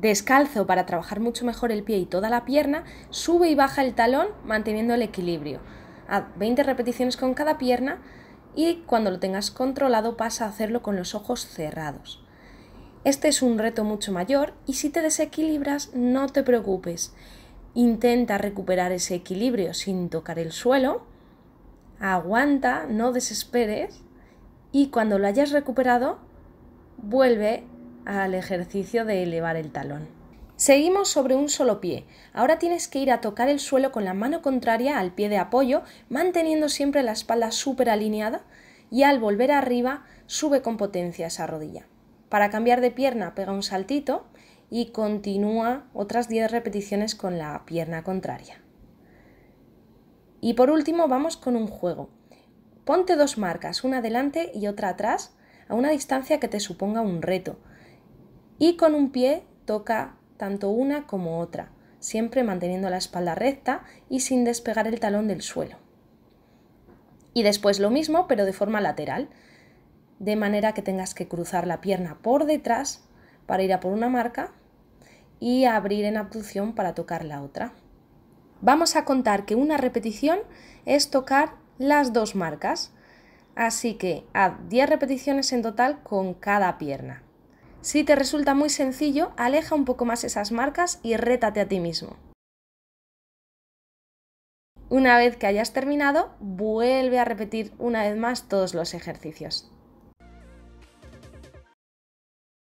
descalzo para trabajar mucho mejor el pie y toda la pierna, sube y baja el talón manteniendo el equilibrio. Haz 20 repeticiones con cada pierna y cuando lo tengas controlado pasa a hacerlo con los ojos cerrados. Este es un reto mucho mayor y si te desequilibras no te preocupes. Intenta recuperar ese equilibrio sin tocar el suelo. Aguanta, no desesperes y cuando lo hayas recuperado vuelve al ejercicio de elevar el talón. Seguimos sobre un solo pie. Ahora tienes que ir a tocar el suelo con la mano contraria al pie de apoyo, manteniendo siempre la espalda súper alineada y al volver arriba sube con potencia esa rodilla. Para cambiar de pierna pega un saltito y continúa otras 10 repeticiones con la pierna contraria. Y por último vamos con un juego. Ponte dos marcas, una delante y otra atrás, a una distancia que te suponga un reto y con un pie toca tanto una como otra, siempre manteniendo la espalda recta y sin despegar el talón del suelo. Y después lo mismo, pero de forma lateral, de manera que tengas que cruzar la pierna por detrás para ir a por una marca y abrir en abducción para tocar la otra. Vamos a contar que una repetición es tocar las dos marcas, así que haz 10 repeticiones en total con cada pierna. Si te resulta muy sencillo, aleja un poco más esas marcas y rétate a ti mismo. Una vez que hayas terminado, vuelve a repetir una vez más todos los ejercicios.